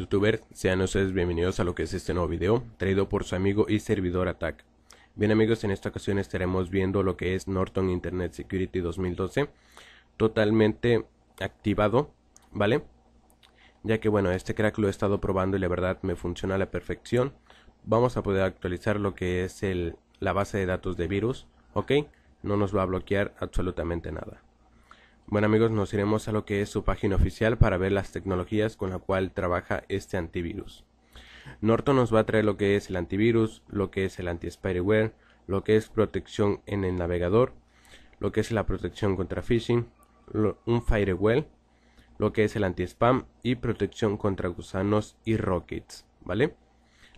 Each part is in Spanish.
youtuber, sean ustedes bienvenidos a lo que es este nuevo video, traído por su amigo y servidor Attack. Bien amigos, en esta ocasión estaremos viendo lo que es Norton Internet Security 2012, totalmente activado, ¿vale? Ya que bueno, este crack lo he estado probando y la verdad me funciona a la perfección. Vamos a poder actualizar lo que es la base de datos de virus, ¿ok? No nos va a bloquear absolutamente nada. Bueno amigos, nos iremos a lo que es su página oficial para ver las tecnologías con la cual trabaja este antivirus. Norton nos va a traer lo que es el antivirus, lo que es el anti-spyware, lo que es protección en el navegador, lo que es la protección contra phishing, un firewall, lo que es el anti-spam y protección contra gusanos y rockets, ¿vale?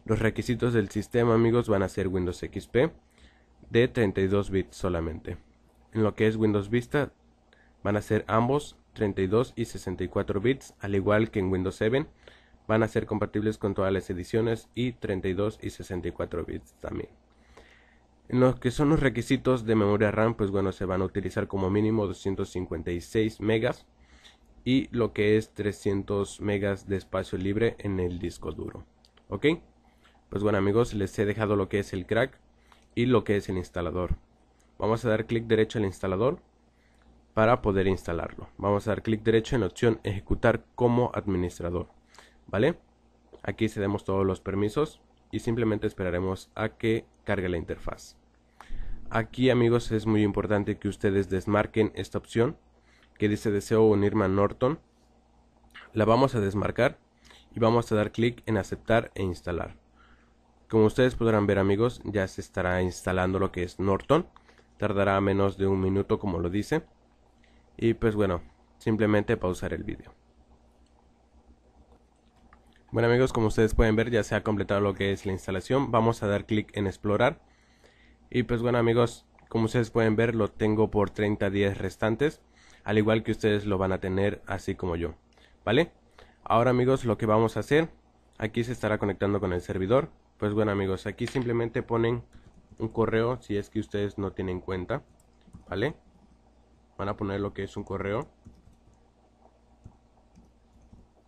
Los requisitos del sistema, amigos, van a ser Windows XP de 32 bits solamente. En lo que es Windows Vista van a ser ambos 32 y 64 bits, al igual que en Windows 7, van a ser compatibles con todas las ediciones y 32 y 64 bits también. En lo que son los requisitos de memoria RAM, pues bueno, se van a utilizar como mínimo 256 megas y lo que es 300 megas de espacio libre en el disco duro. ¿Ok? Pues bueno amigos, les he dejado lo que es el crack y lo que es el instalador. Vamos a dar clic derecho al instalador para poder instalarlo. Vamos a dar clic derecho en la opción ejecutar como administrador. ¿Vale? Aquí cedemos todos los permisos y simplemente esperaremos a que cargue la interfaz. Aquí amigos es muy importante que ustedes desmarquen esta opción que dice deseo unirme a Norton. La vamos a desmarcar y vamos a dar clic en aceptar e instalar. Como ustedes podrán ver amigos ya se estará instalando lo que es Norton. Tardará menos de un minuto como lo dice. Y pues bueno, simplemente pausar el vídeo. Bueno amigos, como ustedes pueden ver ya se ha completado lo que es la instalación. Vamos a dar clic en explorar. Y pues bueno amigos, como ustedes pueden ver lo tengo por 30 días restantes. Al igual que ustedes lo van a tener así como yo. ¿Vale? Ahora amigos lo que vamos a hacer. Aquí se estará conectando con el servidor. Pues bueno amigos, aquí simplemente ponen un correo si es que ustedes no tienen cuenta. ¿Vale? van a poner lo que es un correo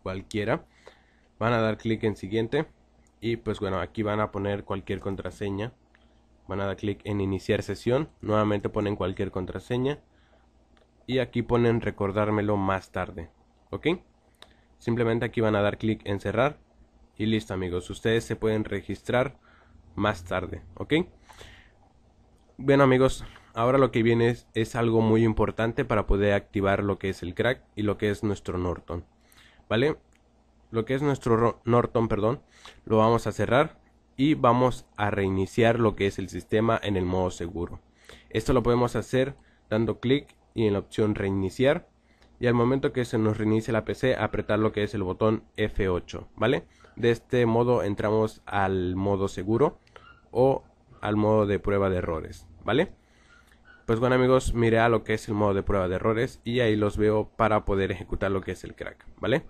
cualquiera van a dar clic en siguiente y pues bueno aquí van a poner cualquier contraseña van a dar clic en iniciar sesión nuevamente ponen cualquier contraseña y aquí ponen recordármelo más tarde ok simplemente aquí van a dar clic en cerrar y listo amigos ustedes se pueden registrar más tarde ok bueno amigos Ahora lo que viene es, algo muy importante para poder activar lo que es el crack y lo que es nuestro Norton. ¿Vale? Lo que es nuestro Norton, perdón, lo vamos a cerrar y vamos a reiniciar lo que es el sistema en el modo seguro. Esto lo podemos hacer dando clic y en la opción reiniciar. Y al momento que se nos reinicie la PC, apretar lo que es el botón F8, ¿vale? De este modo entramos al modo seguro o al modo de prueba de errores, ¿vale? Pues bueno amigos, miré a lo que es el modo de prueba de errores y ahí los veo para poder ejecutar lo que es el crack, ¿vale?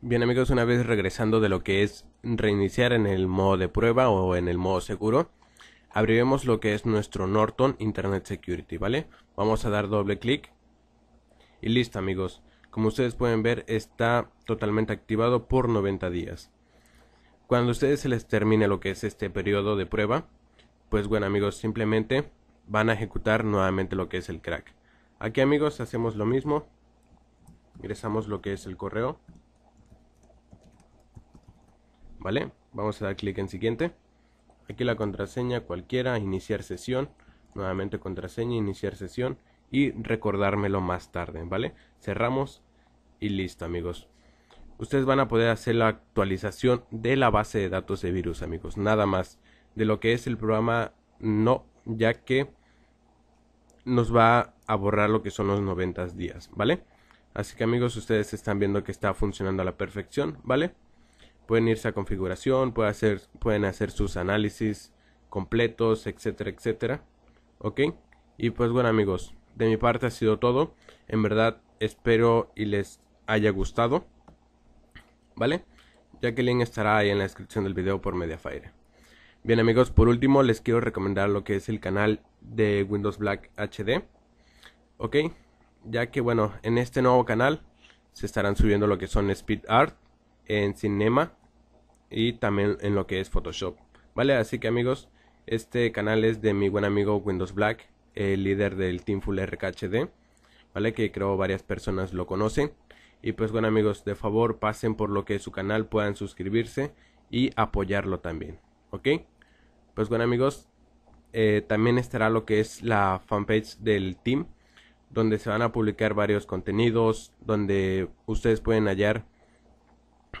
Bien amigos, una vez regresando de lo que es reiniciar en el modo de prueba o en el modo seguro, abriremos lo que es nuestro Norton Internet Security, ¿vale? Vamos a dar doble clic y listo amigos. Como ustedes pueden ver está totalmente activado por 90 días. Cuando a ustedes se les termine lo que es este periodo de prueba, pues bueno amigos, simplemente van a ejecutar nuevamente lo que es el crack. Aquí amigos hacemos lo mismo, ingresamos lo que es el correo ¿vale? Vamos a dar clic en siguiente. Aquí la contraseña cualquiera, iniciar sesión, nuevamente contraseña, iniciar sesión y recordármelo más tarde, ¿vale? Cerramos y listo, amigos. Ustedes van a poder hacer la actualización de la base de datos de virus, amigos, nada más de lo que es el programa no, ya que nos va a borrar lo que son los 90 días, ¿vale? Así que amigos, ustedes están viendo que está funcionando a la perfección, ¿vale? pueden irse a configuración, pueden hacer, pueden hacer sus análisis completos, etcétera, etcétera. ¿Ok? Y pues bueno amigos, de mi parte ha sido todo. En verdad espero y les haya gustado. ¿Vale? Ya que el link estará ahí en la descripción del video por Mediafire. Bien amigos, por último les quiero recomendar lo que es el canal de Windows Black HD. ¿Ok? Ya que bueno, en este nuevo canal se estarán subiendo lo que son speed art, en Cinema y también en lo que es Photoshop. Vale, así que amigos, este canal es de mi buen amigo Windows Black, el líder del Team Full RKHD, vale, que creo varias personas lo conocen. Y pues bueno amigos, de favor pasen por lo que es su canal, puedan suscribirse y apoyarlo también, ¿ok? Pues bueno amigos, eh, también estará lo que es la fanpage del team, donde se van a publicar varios contenidos, donde ustedes pueden hallar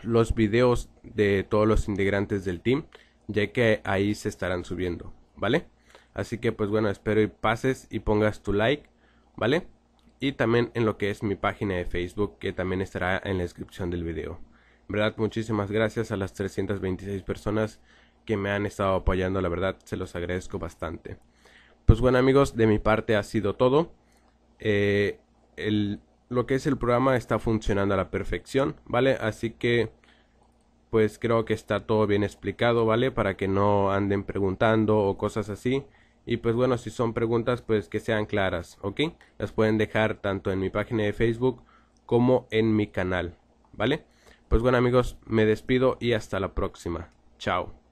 los videos de todos los integrantes del team, ya que ahí se estarán subiendo, ¿vale? Así que pues bueno, espero y pases y pongas tu like, ¿vale? Y también en lo que es mi página de Facebook, que también estará en la descripción del video. verdad, muchísimas gracias a las 326 personas que me han estado apoyando, la verdad, se los agradezco bastante. Pues bueno amigos, de mi parte ha sido todo. Eh, el lo que es el programa está funcionando a la perfección, ¿vale? Así que pues creo que está todo bien explicado, ¿vale? Para que no anden preguntando o cosas así. Y pues bueno, si son preguntas, pues que sean claras, ¿ok? Las pueden dejar tanto en mi página de Facebook como en mi canal, ¿vale? Pues bueno amigos, me despido y hasta la próxima. Chao.